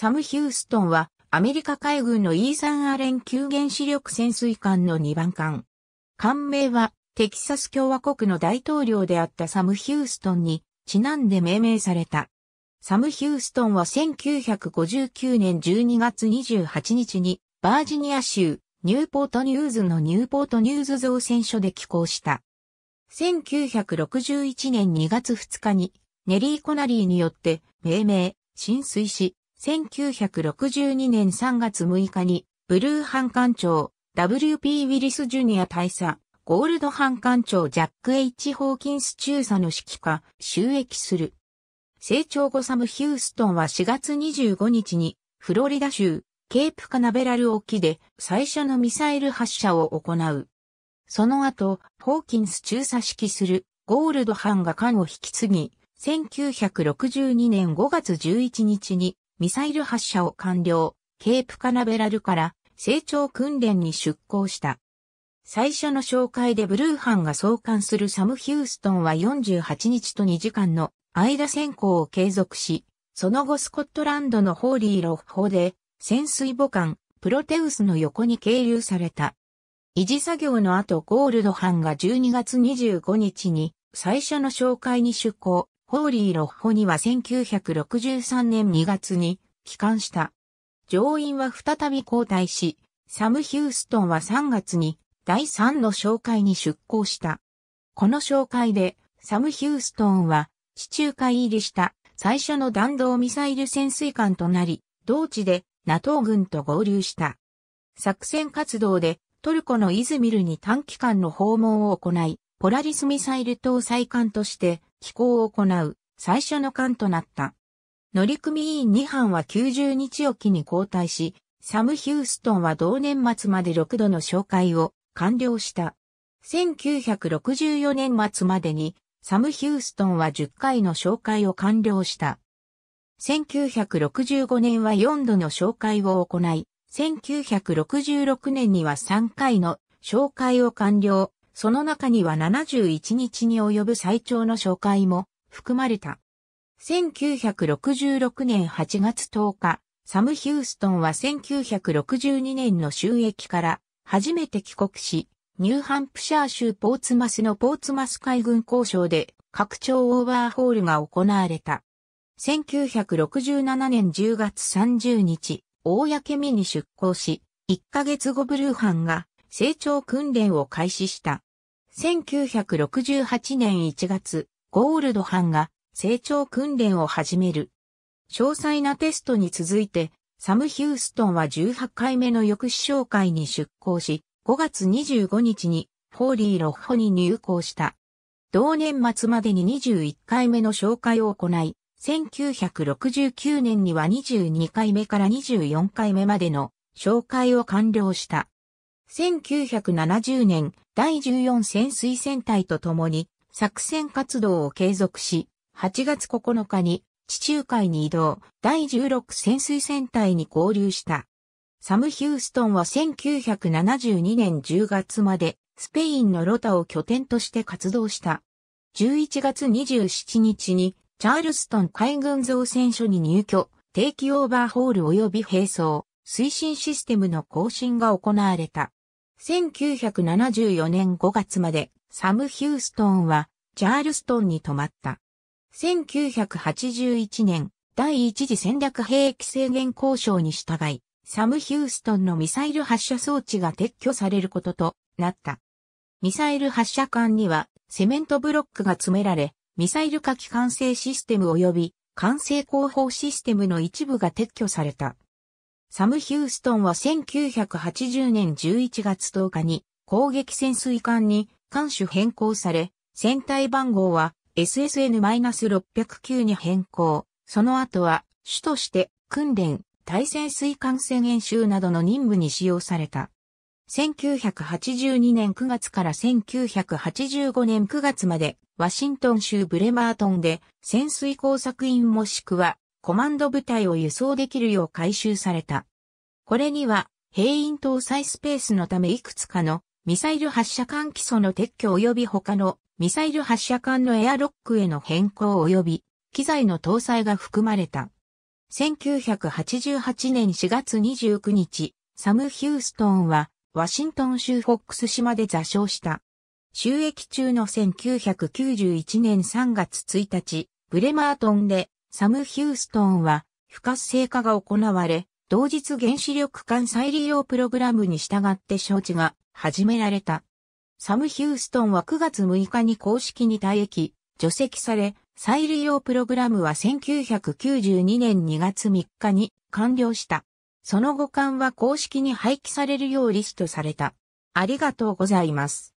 サム・ヒューストンは、アメリカ海軍のイーサン・アレン級原子力潜水艦の2番艦。艦名は、テキサス共和国の大統領であったサム・ヒューストンに、ちなんで命名された。サム・ヒューストンは1959年12月28日に、バージニア州、ニューポートニューズのニューポートニューズ造船所で寄港した。1961年2月2日に、ネリー・コナリーによって命名、浸水し、1962年3月6日に、ブルーハ艦長、WP ウィリス・ジュニア大佐、ゴールドハ艦長ジャック・ H・ ホーキンス中佐の指揮下、収益する。成長後サム・ヒューストンは4月25日に、フロリダ州、ケープカナベラル沖で最初のミサイル発射を行う。その後、ホーキンス中佐指揮するゴールドハが艦を引き継ぎ、1962年5月11日にミサイル発射を完了、ケープカナベラルから成長訓練に出航した。最初の紹介でブルーハンが送還するサム・ヒューストンは48日と2時間の間先行を継続し、その後スコットランドのホーリーロッホで潜水母艦プロテウスの横に係留された。維持作業の後ゴールドハンが12月25日に最初の紹介に出航。ホーリー・ロッホには1963年2月に帰還した。上院は再び交代し、サム・ヒューストンは3月に第3の紹介に出向した。この紹介で、サム・ヒューストンは地中海入りした最初の弾道ミサイル潜水艦となり、同地で NATO 軍と合流した。作戦活動でトルコのイズミルに短期間の訪問を行い、ポラリスミサイル搭載艦として飛行を行う最初の艦となった。乗組員2班は90日おきに交代し、サム・ヒューストンは同年末まで6度の紹介を完了した。1964年末までにサム・ヒューストンは10回の紹介を完了した。1965年は4度の紹介を行い、1966年には3回の紹介を完了。その中には71日に及ぶ最長の紹介も含まれた。1966年8月10日、サム・ヒューストンは1962年の収益から初めて帰国し、ニューハンプシャー州ポーツマスのポーツマス海軍交渉で拡張オーバーホールが行われた。1967年10月30日、公見に出港し、1ヶ月後ブルーハンが成長訓練を開始した。1968年1月、ゴールドハンが成長訓練を始める。詳細なテストに続いて、サム・ヒューストンは18回目の抑止紹介に出向し、5月25日にホーリー・ロッホに入校した。同年末までに21回目の紹介を行い、1969年には22回目から24回目までの紹介を完了した。1970年、第14潜水戦隊と共に作戦活動を継続し、8月9日に地中海に移動、第16潜水戦隊に合流した。サム・ヒューストンは1972年10月までスペインのロタを拠点として活動した。11月27日にチャールストン海軍造船所に入居、定期オーバーホール及び並走、推進システムの更新が行われた。1974年5月までサム・ヒューストンはチャールストンに泊まった。1981年第一次戦略兵器制限交渉に従い、サム・ヒューストンのミサイル発射装置が撤去されることとなった。ミサイル発射管にはセメントブロックが詰められ、ミサイル火器管制システム及び管制広報システムの一部が撤去された。サム・ヒューストンは1980年11月10日に攻撃潜水艦に艦首変更され、船体番号は SSN-609 に変更。その後は主として訓練、対潜水艦船演習などの任務に使用された。1982年9月から1985年9月までワシントン州ブレマートンで潜水工作員もしくはコマンド部隊を輸送できるよう改修された。これには、兵員搭載スペースのためいくつかのミサイル発射管基礎の撤去及び他のミサイル発射管のエアロックへの変更及び機材の搭載が含まれた。1988年4月29日、サム・ヒューストンはワシントン州フォックス島で座礁した。収益中の1991年3月1日、ブレマートンでサム・ヒューストンは、不活性化が行われ、同日原子力管再利用プログラムに従って招致が始められた。サム・ヒューストンは9月6日に公式に退役、除籍され、再利用プログラムは1992年2月3日に完了した。その後間は公式に廃棄されるようリストされた。ありがとうございます。